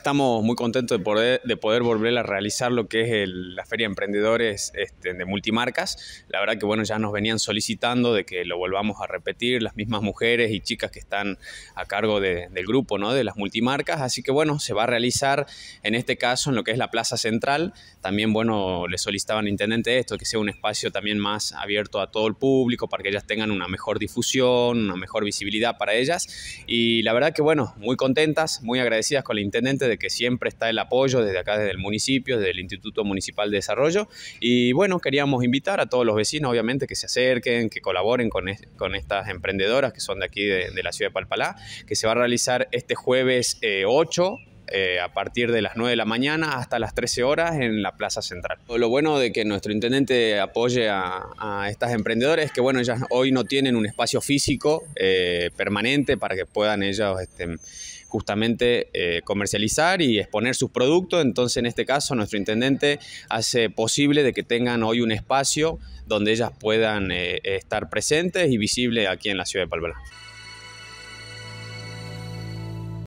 Estamos muy contentos de poder, de poder volver a realizar lo que es la Feria Emprendedores este, de Multimarcas. La verdad que bueno, ya nos venían solicitando de que lo volvamos a repetir, las mismas mujeres y chicas que están a cargo del grupo ¿no? de las multimarcas. Así que bueno, se va a realizar en este caso en lo que es la Plaza Central. También bueno, le solicitaban al Intendente esto, que sea un espacio también más abierto a todo el público para que ellas tengan una mejor difusión, una mejor visibilidad para ellas. Y la verdad que bueno, muy contentas, muy agradecidas con el Intendente de que siempre está el apoyo desde acá, desde el municipio, desde el Instituto Municipal de Desarrollo. Y bueno, queríamos invitar a todos los vecinos, obviamente, que se acerquen, que colaboren con, estas emprendedoras que son de aquí, de, la ciudad de Palpalá, que se va a realizar este jueves 8 eh, eh, a partir de las 9 de la mañana hasta las 13 horas en la Plaza Central. Lo bueno de que nuestro intendente apoye a, estas emprendedoras es que bueno, ellas hoy no tienen un espacio físico eh, permanente para que puedan ellas este, justamente eh, comercializar y exponer sus productos. Entonces, en este caso, nuestro intendente hace posible de que tengan hoy un espacio donde ellas puedan estar presentes y visibles aquí en la ciudad de Palbalá.